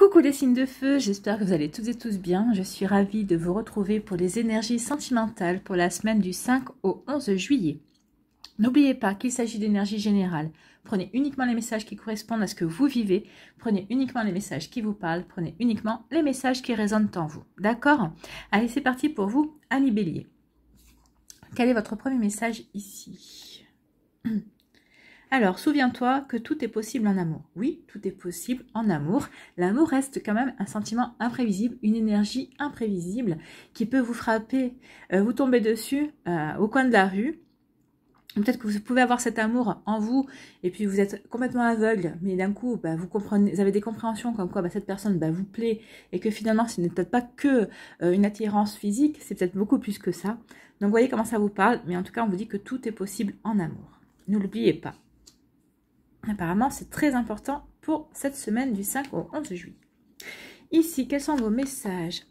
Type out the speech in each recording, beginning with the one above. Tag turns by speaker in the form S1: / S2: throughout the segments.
S1: Coucou les signes de feu, j'espère que vous allez toutes et tous bien. Je suis ravie de vous retrouver pour les énergies sentimentales pour la semaine du 5 au 11 juillet. N'oubliez pas qu'il s'agit d'énergie générale. Prenez uniquement les messages qui correspondent à ce que vous vivez. Prenez uniquement les messages qui vous parlent. Prenez uniquement les messages qui résonnent en vous. D'accord Allez, c'est parti pour vous, Annie Bélier. Quel est votre premier message ici Alors, souviens-toi que tout est possible en amour. Oui, tout est possible en amour. L'amour reste quand même un sentiment imprévisible, une énergie imprévisible qui peut vous frapper, euh, vous tomber dessus euh, au coin de la rue. Peut-être que vous pouvez avoir cet amour en vous et puis vous êtes complètement aveugle, mais d'un coup, bah, vous comprenez, vous avez des compréhensions comme quoi bah, cette personne bah, vous plaît et que finalement, ce n'est peut-être pas que euh, une attirance physique, c'est peut-être beaucoup plus que ça. Donc, voyez comment ça vous parle, mais en tout cas, on vous dit que tout est possible en amour. Ne l'oubliez pas. Apparemment, c'est très important pour cette semaine du 5 au 11 juillet. Ici, quels sont vos messages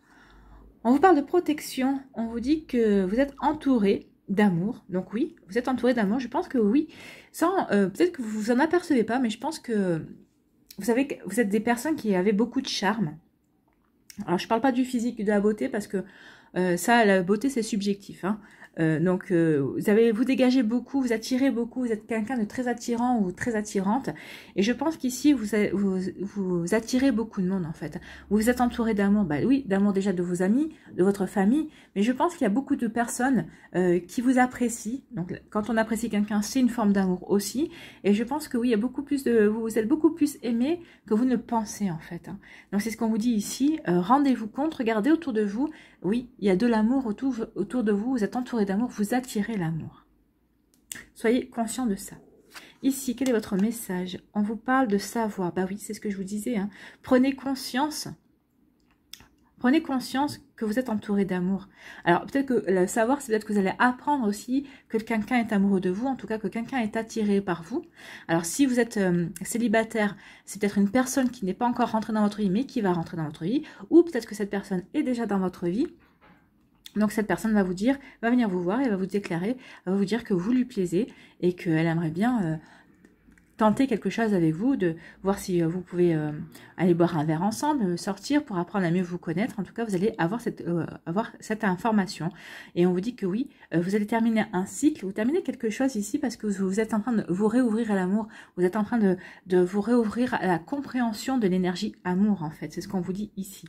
S1: On vous parle de protection, on vous dit que vous êtes entouré d'amour. Donc oui, vous êtes entouré d'amour, je pense que oui. Sans euh, peut-être que vous vous en apercevez pas, mais je pense que vous savez que vous êtes des personnes qui avaient beaucoup de charme. Alors je ne parle pas du physique de la beauté parce que euh, ça, la beauté, c'est subjectif. Hein. Euh, donc, euh, vous, avez, vous dégagez beaucoup, vous attirez beaucoup, vous êtes quelqu'un de très attirant ou très attirante. Et je pense qu'ici, vous, vous, attirez beaucoup de monde, en fait. Vous êtes entouré d'amour, bah oui, d'amour déjà de vos amis, de votre famille. Mais je pense qu'il y a beaucoup de personnes qui vous apprécient. Donc, quand on apprécie quelqu'un, c'est une forme d'amour aussi. Et je pense que oui, il y a beaucoup plus de... Vous êtes beaucoup plus aimé que vous ne pensez, en fait. Hein. Donc, c'est ce qu'on vous dit ici. Rendez-vous compte, regardez autour de vous. Oui, il y a de l'amour autour, autour de vous, vous êtes entouré d'amour, vous attirez l'amour. Soyez conscient de ça. Ici, quel est votre message On vous parle de savoir. Bah oui, c'est ce que je vous disais. Hein. Prenez conscience. Prenez conscience que vous êtes entouré d'amour. Alors peut-être que le savoir, c'est peut-être que vous allez apprendre aussi que quelqu'un est amoureux de vous, en tout cas que quelqu'un est attiré par vous. Alors si vous êtes euh, célibataire, c'est peut-être une personne qui n'est pas encore rentrée dans votre vie, mais qui va rentrer dans votre vie, ou peut-être que cette personne est déjà dans votre vie donc cette personne va vous dire, va venir vous voir et va vous déclarer, va vous dire que vous lui plaisez et qu'elle aimerait bien euh, tenter quelque chose avec vous, de voir si euh, vous pouvez euh, aller boire un verre ensemble, sortir pour apprendre à mieux vous connaître. En tout cas, vous allez avoir cette, avoir cette information. Et on vous dit que oui, vous allez terminer un cycle, vous terminez quelque chose ici parce que vous, êtes en train de vous réouvrir à l'amour, vous êtes en train de vous réouvrir à la compréhension de l'énergie amour en fait. C'est ce qu'on vous dit ici.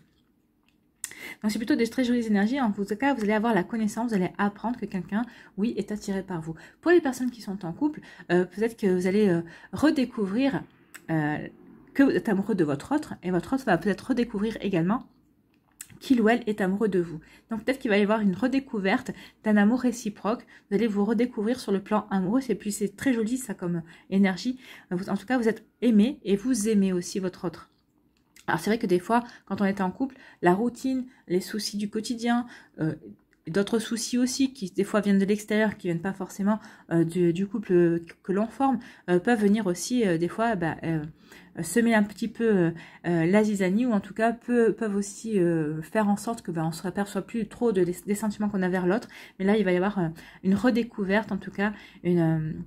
S1: Donc c'est plutôt des très jolies énergies. En tout cas, vous allez avoir la connaissance, vous allez apprendre que quelqu'un, oui, est attiré par vous. Pour les personnes qui sont en couple, euh, peut-être que vous allez euh, redécouvrir euh, que vous êtes amoureux de votre autre et votre autre va peut-être redécouvrir également qu'il ou elle est amoureux de vous. Donc peut-être qu'il va y avoir une redécouverte d'un amour réciproque. Vous allez vous redécouvrir sur le plan amoureux. Et puis c'est très joli ça comme énergie. En tout cas, vous êtes aimé et vous aimez aussi votre autre. Alors c'est vrai que des fois, quand on est en couple, la routine, les soucis du quotidien, euh, d'autres soucis aussi qui des fois viennent de l'extérieur, qui viennent pas forcément euh, du, couple que l'on forme, euh, peuvent venir aussi des fois bah, semer un petit peu la zizanie ou en tout cas peuvent aussi faire en sorte que ne bah, on se aperçoit plus trop des, sentiments qu'on a vers l'autre. Mais là, il va y avoir une redécouverte, en tout cas une,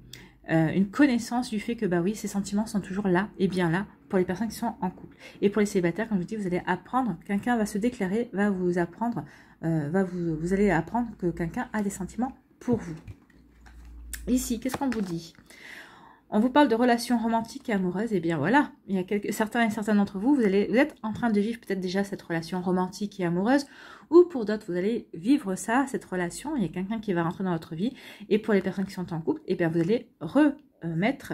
S1: une connaissance du fait que bah oui, ces sentiments sont toujours là et bien là pour les personnes qui sont en couple. Et pour les célibataires, comme je vous dis, vous allez apprendre, quelqu'un va se déclarer, va vous apprendre, euh, va vous, vous allez apprendre que quelqu'un a des sentiments pour vous. Ici, qu'est-ce qu'on vous dit on vous parle de relations romantiques et amoureuses, et bien voilà, il y a quelques, certains et certains d'entre vous, vous, allez, vous êtes en train de vivre peut-être déjà cette relation romantique et amoureuse, ou pour d'autres, vous allez vivre ça, cette relation, il y a quelqu'un qui va rentrer dans votre vie, et pour les personnes qui sont en couple, et eh bien vous allez re euh, mettre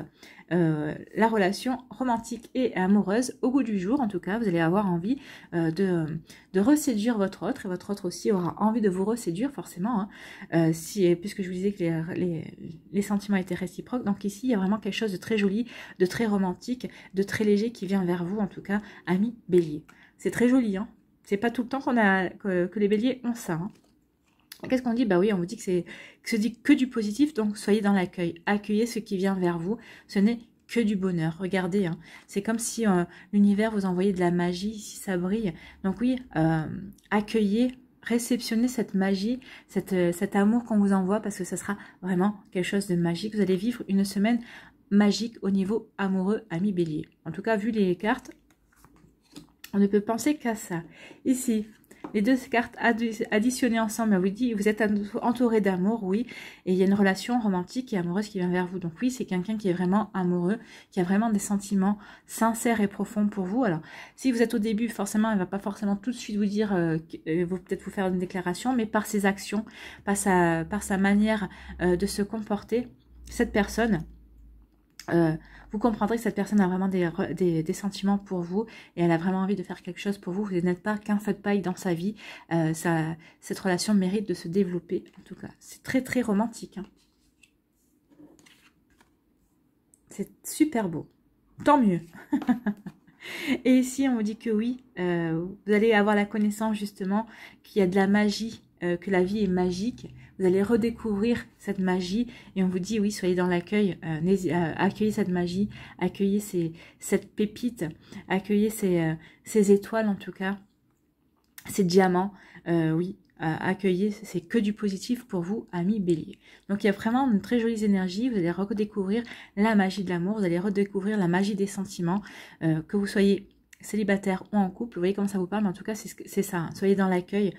S1: euh, la relation romantique et amoureuse au goût du jour. En tout cas, vous allez avoir envie euh, de, de reséduire votre autre et votre autre aussi aura envie de vous reséduire forcément, hein. si, puisque je vous disais que les, sentiments étaient réciproques. Donc ici, il y a vraiment quelque chose de très joli, de très romantique, de très léger qui vient vers vous, en tout cas, ami bélier. C'est très joli, hein c'est pas tout le temps qu'on a que, les béliers ont ça. Hein. Qu'est-ce qu'on dit Bah oui, on vous dit que c'est que dit que du positif, donc soyez dans l'accueil. Accueillez ce qui vient vers vous. Ce n'est que du bonheur. Regardez, hein. c'est comme si euh, l'univers vous envoyait de la magie, si ça brille. Donc oui, euh, accueillez, réceptionnez cette magie, euh, cet amour qu'on vous envoie, parce que ce sera vraiment quelque chose de magique. Vous allez vivre une semaine magique au niveau amoureux, ami bélier. En tout cas, vu les cartes, on ne peut penser qu'à ça. Ici, les deux cartes additionnées ensemble, vous dit vous êtes entouré d'amour, oui, et il y a une relation romantique et amoureuse qui vient vers vous. Donc oui, c'est quelqu'un qui est vraiment amoureux, qui a vraiment des sentiments sincères et profonds pour vous. Alors, si vous êtes au début, forcément, elle ne va pas forcément tout de suite vous dire, euh, euh, vous peut-être vous faire une déclaration, mais par ses actions, par sa, manière euh, de se comporter, cette personne euh, vous comprendrez que cette personne a vraiment des, sentiments pour vous et elle a vraiment envie de faire quelque chose pour vous. Vous n'êtes pas qu'un feu de paille dans sa vie. Euh, ça, cette relation mérite de se développer. En tout cas, c'est très très romantique. Hein. C'est super beau. Tant mieux. et ici, on vous dit que oui, euh, vous allez avoir la connaissance justement qu'il y a de la magie euh, que la vie est magique. Vous allez redécouvrir cette magie et on vous dit oui, soyez dans l'accueil, euh, euh, accueillez cette magie, accueillez cette pépite, accueillez ces, étoiles en tout cas, ces diamants. oui, accueillez, c'est que du positif pour vous, amis bélier. Donc il y a vraiment une très jolie énergie, vous allez redécouvrir la magie de l'amour, vous allez redécouvrir la magie des sentiments, que vous soyez célibataire ou en couple, vous voyez comment ça vous parle, mais en tout cas c'est ça, hein. soyez dans l'accueil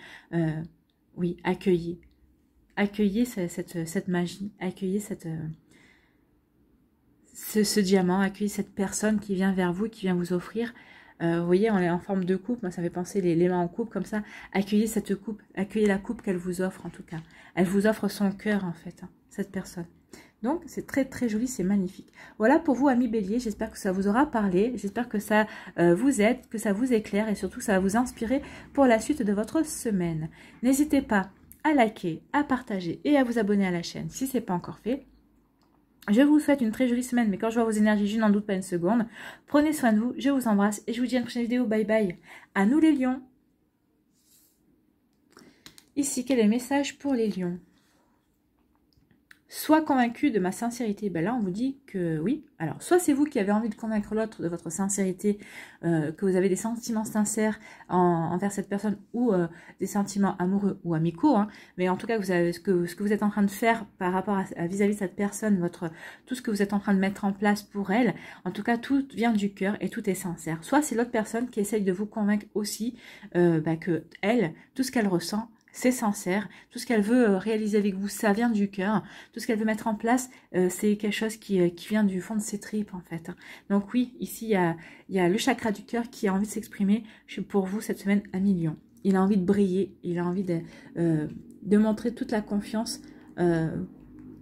S1: oui, accueillez. Accueillez cette, magie, accueillez cette, euh, ce, diamant, accueillez cette personne qui vient vers vous, qui vient vous offrir. Euh, vous voyez, on est en forme de coupe, moi ça fait penser les, les, mains en coupe comme ça. Accueillez cette coupe, accueillez la coupe qu'elle vous offre en tout cas. Elle vous offre son cœur en fait, hein, cette personne. Donc, c'est très très joli, c'est magnifique. Voilà pour vous, amis Bélier, J'espère que ça vous aura parlé. J'espère que ça euh, vous aide, que ça vous éclaire et surtout que ça va vous inspirer pour la suite de votre semaine. N'hésitez pas à liker, à partager et à vous abonner à la chaîne si ce n'est pas encore fait. Je vous souhaite une très jolie semaine, mais quand je vois vos énergies, je n'en doute pas une seconde. Prenez soin de vous, je vous embrasse et je vous dis à une prochaine vidéo. Bye bye. À nous les lions. Ici, quel est le message pour les lions Soit convaincu de ma sincérité. Ben là, on vous dit que oui. Alors, soit c'est vous qui avez envie de convaincre l'autre de votre sincérité, euh, que vous avez des sentiments sincères en, envers cette personne ou euh, des sentiments amoureux ou amicaux. Hein. mais en tout cas, vous avez ce que, ce que vous êtes en train de faire par rapport à vis-à-vis de cette personne, votre tout ce que vous êtes en train de mettre en place pour elle. En tout cas, tout vient du cœur et tout est sincère. Soit c'est l'autre personne qui essaye de vous convaincre aussi euh, ben que elle, tout ce qu'elle ressent, c'est sincère. Tout ce qu'elle veut euh, réaliser avec vous, ça vient du cœur. Tout ce qu'elle veut mettre en place, euh, c'est quelque chose euh, qui, vient du fond de ses tripes, en fait. Donc oui, ici, il y a, le chakra du cœur qui a envie de s'exprimer. Pour vous, cette semaine, à million. Il a envie de briller. Il a envie de, montrer toute la confiance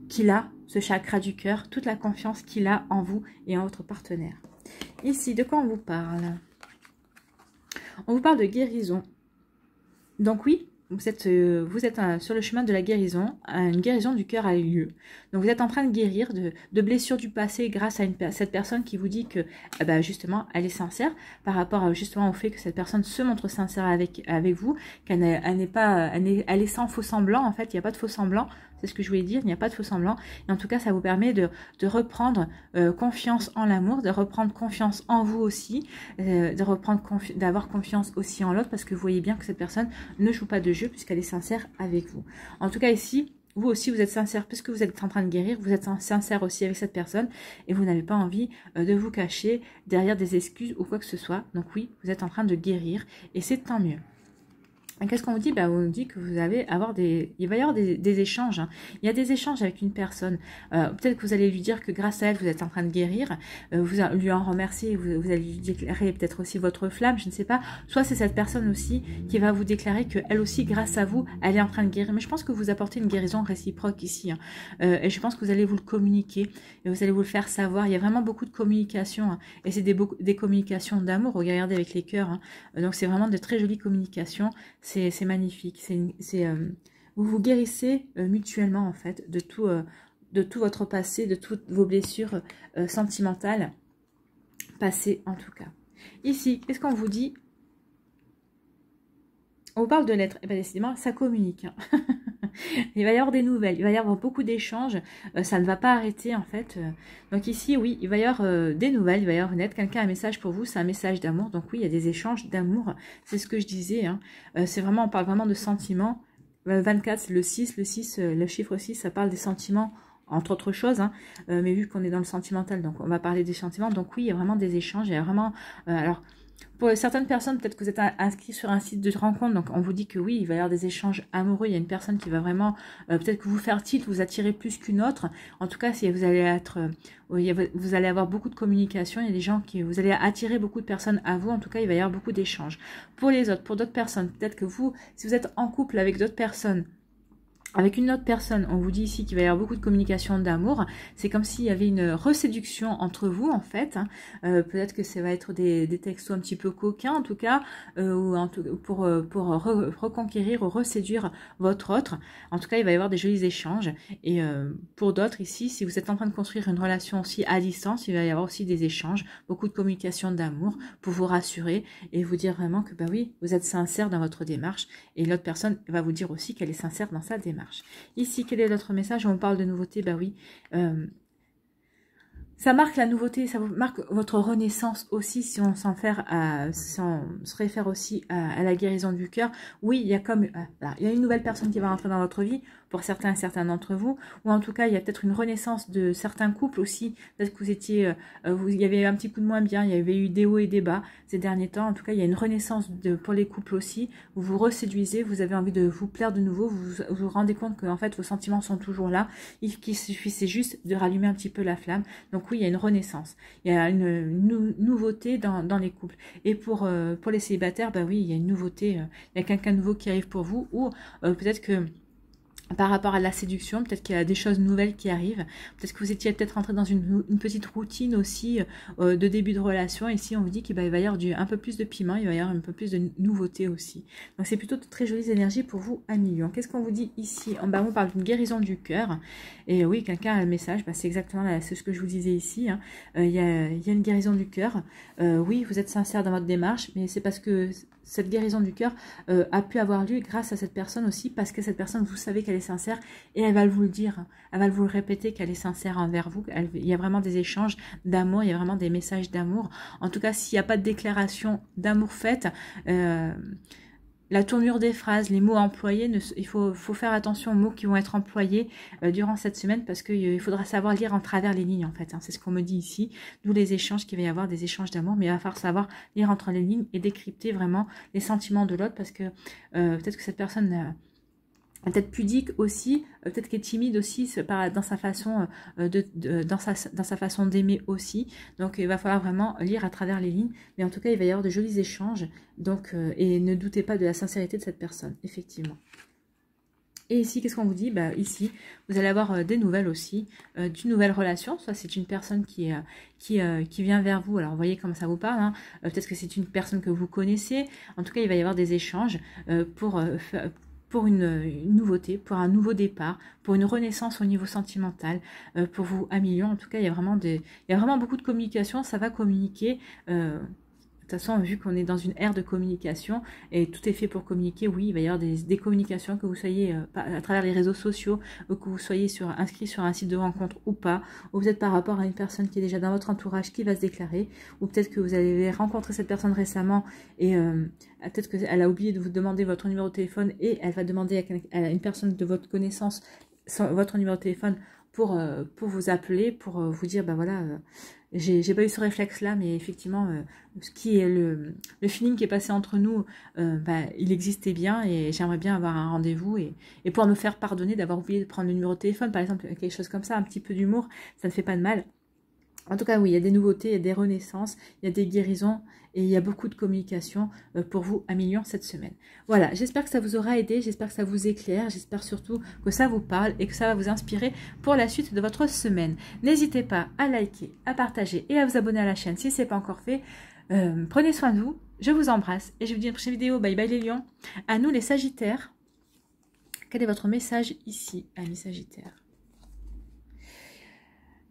S1: qu'il a, ce chakra du cœur, toute la confiance qu'il a en vous et en votre partenaire. Ici, de quoi on vous parle On vous parle de guérison. Donc oui, vous êtes, euh, vous êtes euh, sur le chemin de la guérison. Euh, une guérison du cœur a eu lieu. Donc vous êtes en train de guérir de, blessures du passé grâce à une, cette personne qui vous dit que eh ben, justement elle est sincère par rapport à, euh, justement au fait que cette personne se montre sincère avec, avec vous, qu'elle n'est pas, elle est, sans faux semblant en fait, il n'y a pas de faux semblant. C'est ce que je voulais dire, il n'y a pas de faux semblant. Et en tout cas, ça vous permet de, reprendre euh, confiance en l'amour, de reprendre confiance en vous aussi, euh, de reprendre d'avoir confiance aussi en l'autre, parce que vous voyez bien que cette personne ne joue pas de jeu puisqu'elle est sincère avec vous. En tout cas, ici, vous aussi vous êtes sincère, puisque vous êtes en train de guérir, vous êtes sincère aussi avec cette personne et vous n'avez pas envie euh, de vous cacher derrière des excuses ou quoi que ce soit. Donc oui, vous êtes en train de guérir et c'est tant mieux. Qu'est-ce qu'on vous dit bah, On nous dit que vous allez avoir des. Il va y avoir des, échanges. Hein. Il y a des échanges avec une personne. Euh, peut-être que vous allez lui dire que grâce à elle, vous êtes en train de guérir. Euh, vous lui en remerciez. Vous, allez lui déclarer peut-être aussi votre flamme. Je ne sais pas. Soit c'est cette personne aussi qui va vous déclarer qu'elle aussi, grâce à vous, elle est en train de guérir. Mais je pense que vous apportez une guérison réciproque ici. Hein. Euh, et je pense que vous allez vous le communiquer. Et vous allez vous le faire savoir. Il y a vraiment beaucoup de communication. Hein. Et c'est des, des communications d'amour. Regardez avec les cœurs. Donc c'est vraiment de très jolies communications c'est magnifique. Euh, vous vous guérissez euh, mutuellement en fait de tout, euh, de tout votre passé, de toutes vos blessures sentimentales passées en tout cas. Ici, qu'est-ce qu'on vous dit on parle de lettres. Et eh bien, décidément, ça communique. Hein. il va y avoir des nouvelles. Il va y avoir beaucoup d'échanges. Euh, ça ne va pas arrêter, en fait. Euh. Donc ici, oui, il va y avoir euh, des nouvelles. Il va y avoir une lettre. Quelqu'un a un message pour vous. C'est un message d'amour. Donc oui, il y a des échanges d'amour. C'est ce que je disais. Hein. c'est vraiment, on parle vraiment de sentiments. 24, le 6. Le 6, le chiffre 6, ça parle des sentiments entre autres choses, hein. mais vu qu'on est dans le sentimental, donc on va parler des sentiments, donc oui, il y a vraiment des échanges, il y a vraiment, alors pour certaines personnes, peut-être que vous êtes inscrit sur un site de rencontre, donc on vous dit que oui, il va y avoir des échanges amoureux, il y a une personne qui va vraiment euh, peut-être que vous faire titre, vous attirer plus qu'une autre. En tout cas, si vous allez être, euh, vous allez avoir beaucoup de communication, il y a des gens qui, vous allez attirer beaucoup de personnes à vous. En tout cas, il va y avoir beaucoup d'échanges. Pour les autres, pour d'autres personnes, peut-être que vous, si vous êtes en couple avec d'autres personnes, avec une autre personne, on vous dit ici qu'il va y avoir beaucoup de communication d'amour. C'est comme s'il y avait une reséduction entre vous, en fait. Hein. Euh, peut-être que ça va être des, textos un petit peu coquins, en tout cas, euh, ou en pour, euh, pour reconquérir ou reséduire votre autre. En tout cas, il va y avoir des jolis échanges. Et pour d'autres ici, si vous êtes en train de construire une relation aussi à distance, il va y avoir aussi des échanges, beaucoup de communication d'amour pour vous rassurer et vous dire vraiment que, bah oui, vous êtes sincère dans votre démarche. Et l'autre personne va vous dire aussi qu'elle est sincère dans sa démarche marche. Ici, quel est notre message On parle de nouveautés, bah oui. Euh, ça marque la nouveauté, ça marque votre renaissance aussi, si on s'en fait, à, euh, si on se réfère aussi à, la guérison du cœur. Oui, il y a comme, euh, il y a une nouvelle personne qui va rentrer dans votre vie, pour certains et certains d'entre vous, ou en tout cas, il y a peut-être une renaissance de certains couples aussi, peut-être que vous étiez, euh, vous, il y avait un petit coup de moins bien, il y avait eu des hauts et des bas ces derniers temps. En tout cas, il y a une renaissance pour les couples aussi. Vous vous reséduisez, vous avez envie de vous plaire de nouveau, vous vous, rendez compte que en fait vos sentiments sont toujours là, il suffit suffisait juste de rallumer un petit peu la flamme. Donc il y a une renaissance, il y a une nouveauté dans, les couples. Et pour, euh, pour les célibataires, bah oui, il y a une nouveauté, euh, il y a quelqu'un nouveau qui arrive pour vous, ou euh, peut-être que par rapport à la séduction, peut-être qu'il y a des choses nouvelles qui arrivent, peut-être que vous étiez peut-être entré dans une, petite routine aussi euh, de début de relation, Ici, on vous dit qu'il va y avoir du, un peu plus de piment, il va y avoir un peu plus de nouveauté aussi. Donc c'est plutôt de très jolies énergies pour vous à Qu'est-ce qu'on vous dit ici En on parle d'une guérison du cœur, et oui, quelqu'un a le message, bah, c'est exactement c'est ce que je vous disais ici, hein. euh, il, y a, y, a, une guérison du cœur, euh, oui, vous êtes sincère dans votre démarche, mais c'est parce que cette guérison du cœur euh, a pu avoir lieu grâce à cette personne aussi, parce que cette personne, vous savez qu'elle est sincère et elle va vous le dire, elle va vous le répéter qu'elle est sincère envers vous. il y a vraiment des échanges d'amour, il y a vraiment des messages d'amour. En tout cas, s'il n'y a pas de déclaration d'amour faite, euh, la tournure des phrases, les mots employés, il faut, faire attention aux mots qui vont être employés euh, durant cette semaine parce qu'il euh, faudra savoir lire en travers les lignes en fait. Hein. c'est ce qu'on me dit ici, d'où les échanges qu'il va y avoir, des échanges d'amour, mais il va falloir savoir lire entre les lignes et décrypter vraiment les sentiments de l'autre parce que euh, peut-être que cette personne peut-être pudique aussi, euh, peut-être qui est timide aussi dans sa façon euh, dans, sa, dans sa façon d'aimer aussi. Donc il va falloir vraiment lire à travers les lignes, mais en tout cas il va y avoir de jolis échanges. Donc euh, et ne doutez pas de la sincérité de cette personne, effectivement. Et ici, qu'est-ce qu'on vous dit bah, Ici, vous allez avoir des nouvelles aussi, d'une nouvelle relation. Soit c'est une personne qui, qui, qui, vient vers vous. Alors, vous voyez comment ça vous parle. Hein. Peut-être que c'est une personne que vous connaissez. En tout cas, il va y avoir des échanges pour, pour une, nouveauté, pour un nouveau départ, pour une renaissance au niveau sentimental, euh, pour vous améliorer. En tout cas, il y a vraiment des, il y a vraiment beaucoup de communication. Ça va communiquer. Euh, de toute façon, vu qu'on est dans une ère de communication et tout est fait pour communiquer, oui, il va y avoir des, communications, que vous soyez euh, à travers les réseaux sociaux, ou que vous soyez inscrit sur un site de rencontre ou pas, ou peut-être par rapport à une personne qui est déjà dans votre entourage qui va se déclarer, ou peut-être que vous avez rencontré cette personne récemment et euh, peut-être qu'elle a oublié de vous demander votre numéro de téléphone et elle va demander à une personne de votre connaissance votre numéro de téléphone pour, euh, pour vous appeler, pour euh, vous dire, ben voilà, euh, j'ai pas eu ce réflexe-là, mais effectivement, ce qui est le, feeling qui est passé entre nous, bah, il existait bien et j'aimerais bien avoir un rendez-vous et, et pouvoir me faire pardonner d'avoir oublié de prendre le numéro de téléphone, par exemple, quelque chose comme ça, un petit peu d'humour, ça ne fait pas de mal. En tout cas, oui, il y a des nouveautés, il y a des renaissances, il y a des guérisons et il y a beaucoup de communication euh, pour vous à Million cette semaine. Voilà, j'espère que ça vous aura aidé, j'espère que ça vous éclaire, j'espère surtout que ça vous parle et que ça va vous inspirer pour la suite de votre semaine. N'hésitez pas à liker, à partager et à vous abonner à la chaîne si ce n'est pas encore fait. Euh, prenez soin de vous, je vous embrasse et je vous dis à une prochaine vidéo. Bye bye les lions. À nous les sagittaires. Quel est votre message ici, amis sagittaires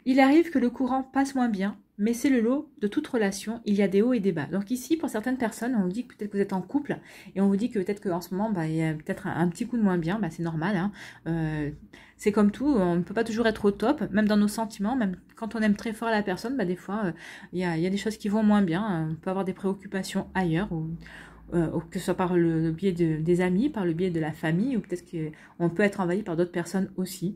S1: il arrive que le courant passe moins bien, mais c'est le lot de toute relation, il y a des hauts et des bas. Donc ici, pour certaines personnes, on vous dit que peut-être que vous êtes en couple, et on vous dit que peut-être qu'en ce moment, bah, il y a peut-être un, petit coup de moins bien, bah, c'est normal. Hein. Euh, c'est comme tout, on ne peut pas toujours être au top, même dans nos sentiments, même quand on aime très fort la personne, bah, des fois, euh, il y, a, des choses qui vont moins bien, hein. on peut avoir des préoccupations ailleurs, ou, euh, que ce soit par le, biais des amis, par le biais de la famille, ou peut-être qu'on peut être envahi par d'autres personnes aussi.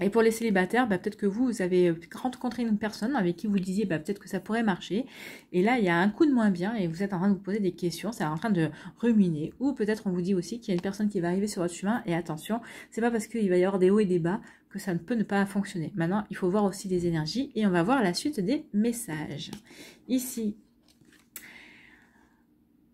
S1: Et pour les célibataires, bah, peut-être que vous, vous avez euh, rencontré une personne avec qui vous disiez bah, peut-être que ça pourrait marcher. Et là, il y a un coup de moins bien et vous êtes en train de vous poser des questions, c'est en train de ruminer. Ou peut-être on vous dit aussi qu'il y a une personne qui va arriver sur votre chemin et attention, c'est pas parce qu'il va y avoir des hauts et des bas que ça ne peut ne pas fonctionner. Maintenant, il faut voir aussi des énergies et on va voir la suite des messages. Ici,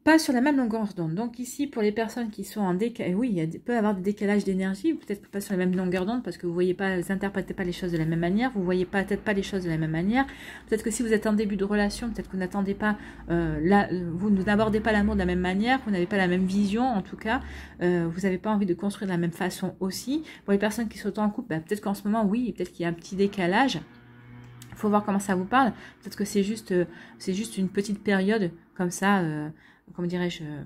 S1: pas sur la même longueur d'onde. Donc ici, pour les personnes qui sont en décalage, eh oui, il peut y avoir des décalages d'énergie, peut-être pas sur la même longueur d'onde, parce que vous voyez pas, vous interprétez pas les choses de la même manière, vous voyez pas peut-être pas les choses de la même manière. Peut-être que si vous êtes en début de relation, peut-être que vous n'attendez pas, euh, la, vous n'abordez pas l'amour de la même manière, vous n'avez pas la même vision, en tout cas, euh, vous n'avez pas envie de construire de la même façon aussi. Pour les personnes qui sont en couple, bah, peut-être qu'en ce moment, oui, peut-être qu'il y a un petit décalage. Il faut voir comment ça vous parle. Peut-être que c'est juste, euh, c'est juste une petite période comme ça. Euh, comment dirais-je euh,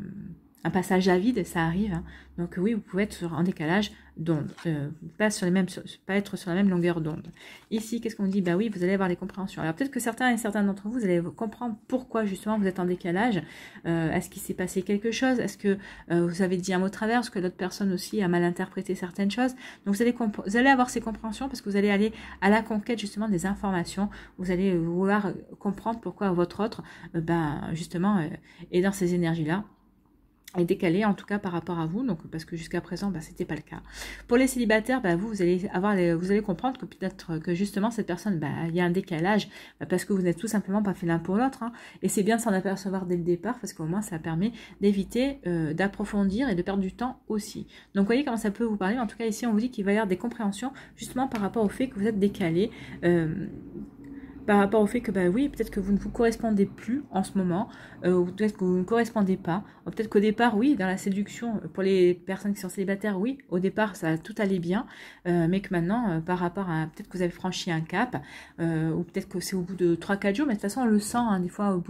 S1: un passage à vide, ça arrive. Hein. Donc oui, vous pouvez être en décalage d'onde, euh, pas sur les mêmes, pas être sur la même longueur d'onde. Ici, qu'est-ce qu'on dit Ben oui, vous allez avoir les compréhensions. Alors peut-être que certains et certains d'entre vous, vous allez comprendre pourquoi justement vous êtes en décalage. Euh, est-ce qu'il s'est passé quelque chose Est-ce que euh, vous avez dit un mot de travers Est-ce que l'autre personne aussi a mal interprété certaines choses Donc vous allez, vous allez avoir ces compréhensions parce que vous allez aller à la conquête justement des informations. Vous allez vouloir comprendre pourquoi votre autre, ben justement, est dans ces énergies-là est décalé en tout cas par rapport à vous, donc parce que jusqu'à présent bah, c'était pas le cas. Pour les célibataires, bah, vous, allez avoir vous allez comprendre que peut-être que justement cette personne, bah, il y a un décalage, bah, parce que vous n'êtes tout simplement pas fait l'un pour l'autre. Hein. et c'est bien de s'en apercevoir dès le départ, parce qu'au moins ça permet d'éviter euh, d'approfondir et de perdre du temps aussi. Donc vous voyez comment ça peut vous parler. En tout cas ici on vous dit qu'il va y avoir des compréhensions justement par rapport au fait que vous êtes décalé. Euh, par rapport au fait que, bah oui, peut-être que vous ne vous correspondez plus en ce moment, euh, ou peut-être que vous ne correspondez pas. Peut-être qu'au départ, oui, dans la séduction, euh, pour les personnes qui sont célibataires, oui, au départ, ça tout allait bien, euh, mais que maintenant, par rapport à, peut-être que vous avez franchi un cap, ou peut-être que c'est au bout de 3-4 jours, mais de toute façon, on le sent, hein, des fois, au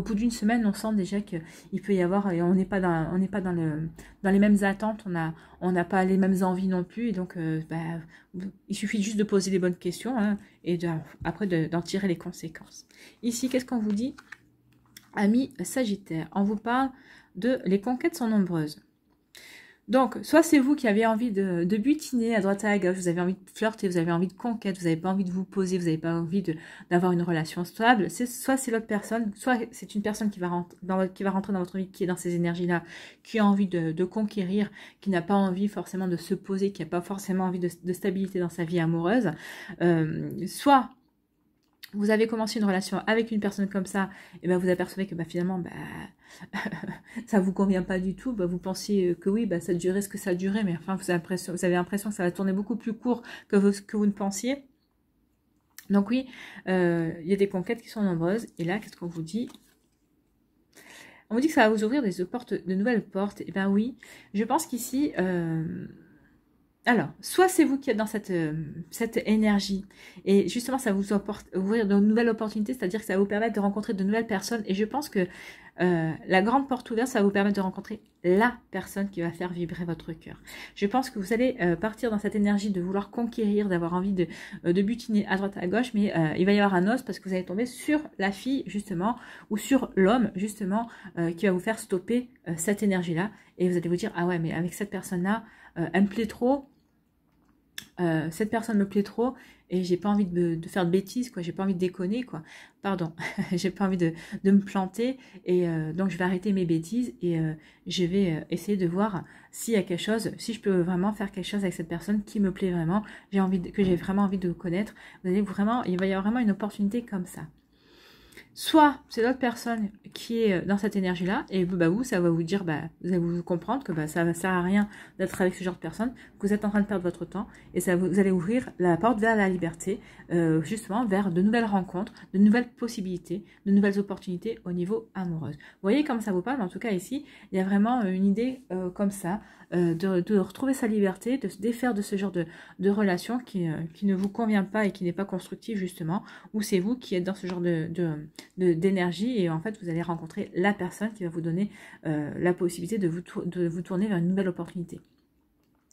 S1: bout d'une semaine, on sent déjà qu'il peut y avoir, et on n'est pas dans, on pas dans dans les mêmes attentes, on a, on n'a pas les mêmes envies non plus, et donc euh, bah, il suffit juste de poser les bonnes questions hein, et après d'en tirer les conséquences. Ici, qu'est-ce qu'on vous dit Amis Sagittaire, on vous parle de les conquêtes sont nombreuses. Donc, soit c'est vous qui avez envie de, butiner à droite à gauche, vous avez envie de flirter, vous avez envie de conquête, vous n'avez pas envie de vous poser, vous n'avez pas envie d'avoir une relation stable. Soit c'est l'autre personne, soit c'est une personne qui va, qui va rentrer dans votre vie, qui est dans ces énergies-là, qui a envie de, conquérir, qui n'a pas envie forcément de se poser, qui n'a pas forcément envie de, stabilité dans sa vie amoureuse. Euh, soit vous avez commencé une relation avec une personne comme ça, et ben vous apercevez que ben finalement ben, ça vous convient pas du tout, ben vous pensiez euh, que oui, ben ça durait ce que ça durait, mais enfin vous avez l'impression, que ça va tourner beaucoup plus court que vous, que vous ne pensiez. Donc oui, euh, il y a des conquêtes qui sont nombreuses, et là qu'est-ce qu'on vous dit On vous dit que ça va vous ouvrir des portes, de nouvelles portes, et eh ben oui, je pense qu'ici... Euh, alors, soit c'est vous qui êtes dans cette, euh, cette énergie et justement ça vous apporte ouvrir de nouvelles opportunités, c'est-à-dire que ça va vous permettre de rencontrer de nouvelles personnes et je pense que euh, la grande porte ouverte, ça va vous permettre de rencontrer la personne qui va faire vibrer votre cœur. Je pense que vous allez euh, partir dans cette énergie de vouloir conquérir, d'avoir envie de, de, butiner à droite à gauche, mais il va y avoir un os parce que vous allez tomber sur la fille justement ou sur l'homme justement qui va vous faire stopper cette énergie-là et vous allez vous dire ah ouais mais avec cette personne-là elle me plaît trop euh, cette personne me plaît trop et j'ai pas envie de, faire de bêtises, quoi. J'ai pas envie de déconner, quoi. Pardon, j'ai pas envie de, de, me planter et euh, donc je vais arrêter mes bêtises et euh, je vais essayer de voir s'il y a quelque chose, si je peux vraiment faire quelque chose avec cette personne qui me plaît vraiment, j'ai envie que j'ai vraiment envie de connaître. Vous allez vraiment, il va y avoir vraiment une opportunité comme ça. Soit c'est l'autre personne qui est euh, dans cette énergie-là, et bah, vous, ça va vous dire, bah, vous allez vous comprendre que bah, ça ne sert à rien d'être avec ce genre de personne, que vous êtes en train de perdre votre temps, et ça vous, allez ouvrir la porte vers la liberté, euh, justement vers de nouvelles rencontres, de nouvelles possibilités, de nouvelles opportunités au niveau amoureuse. Vous voyez comme ça vous parle, en tout cas ici, il y a vraiment euh, une idée comme ça, de, de, retrouver sa liberté, de se défaire de ce genre de, de relation qui, qui ne vous convient pas et qui n'est pas constructive justement, ou c'est vous qui êtes dans ce genre de d'énergie et en fait vous allez rencontrer la personne qui va vous donner euh, la possibilité de vous, de vous tourner vers une nouvelle opportunité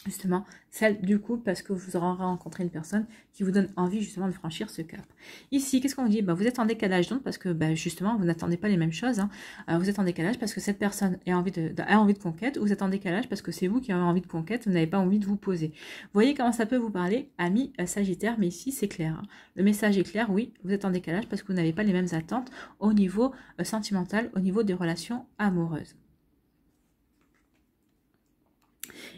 S1: justement celle du couple parce que vous aurez rencontré une personne qui vous donne envie justement de franchir ce cap. Ici, qu'est-ce qu'on dit bah, Vous êtes en décalage donc parce que bah, justement vous n'attendez pas les mêmes choses. Hein. vous êtes en décalage parce que cette personne a envie de, conquête ou vous êtes en décalage parce que c'est vous qui avez envie de conquête, vous n'avez pas envie de vous poser. Vous voyez comment ça peut vous parler, ami euh, Sagittaire, mais ici c'est clair. Hein. Le message est clair, oui, vous êtes en décalage parce que vous n'avez pas les mêmes attentes au niveau euh, sentimental, au niveau des relations amoureuses.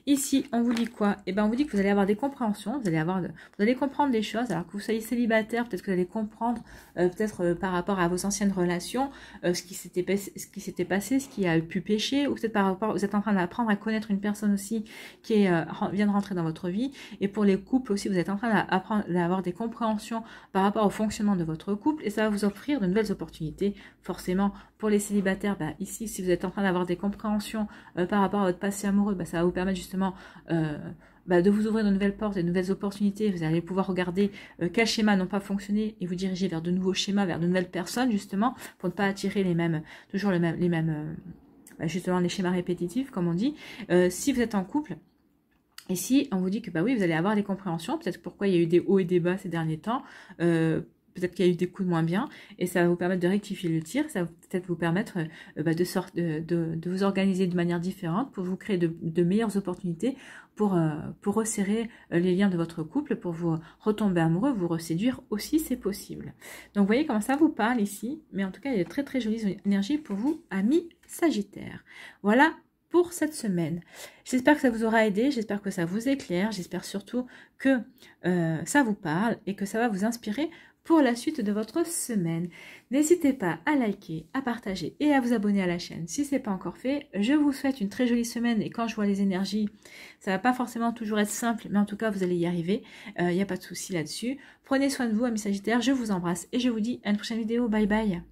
S1: Ici, on vous dit quoi Eh bien, on vous dit que vous allez avoir des compréhensions, vous allez, avoir vous allez comprendre des choses. Alors que vous soyez célibataire, peut-être que vous allez comprendre, euh, peut-être euh, par rapport à vos anciennes relations, euh, ce qui s'était passé, ce qui a pu pécher, ou peut-être par rapport, vous êtes en train d'apprendre à connaître une personne aussi qui est, vient de rentrer dans votre vie. Et pour les couples aussi, vous êtes en train d'avoir des compréhensions par rapport au fonctionnement de votre couple, et ça va vous offrir de nouvelles opportunités, forcément. Pour les célibataires, bah, ici, si vous êtes en train d'avoir des compréhensions par rapport à votre passé amoureux, bah, ça va vous permettre justement euh, bah, de vous ouvrir de nouvelles portes de nouvelles opportunités. Vous allez pouvoir regarder euh, quels schémas n'ont pas fonctionné et vous diriger vers de nouveaux schémas, vers de nouvelles personnes justement pour ne pas attirer les mêmes, toujours les mêmes, les mêmes euh, bah, justement les schémas répétitifs comme on dit. si vous êtes en couple, et si on vous dit que bah oui, vous allez avoir des compréhensions, peut-être pourquoi il y a eu des hauts et des bas ces derniers temps, peut-être qu'il y a eu des coups de moins bien, et ça va vous permettre de rectifier le tir, ça va peut-être vous permettre euh, bah, de, de, vous organiser de manière différente pour vous créer de, meilleures opportunités pour, euh, pour resserrer euh, les liens de votre couple, pour vous retomber amoureux, vous reséduire aussi, c'est possible. Donc vous voyez comment ça vous parle ici, mais en tout cas, il y a de très très jolies énergies pour vous, amis Sagittaire. Voilà pour cette semaine. J'espère que ça vous aura aidé, j'espère que ça vous éclaire, j'espère surtout que ça vous parle et que ça va vous inspirer pour la suite de votre semaine. N'hésitez pas à liker, à partager et à vous abonner à la chaîne si ce n'est pas encore fait. Je vous souhaite une très jolie semaine et quand je vois les énergies, ça va pas forcément toujours être simple, mais en tout cas, vous allez y arriver. Il euh, n'y a pas de souci là-dessus. Prenez soin de vous, amis Sagittaires. Je vous embrasse et je vous dis à une prochaine vidéo. Bye bye.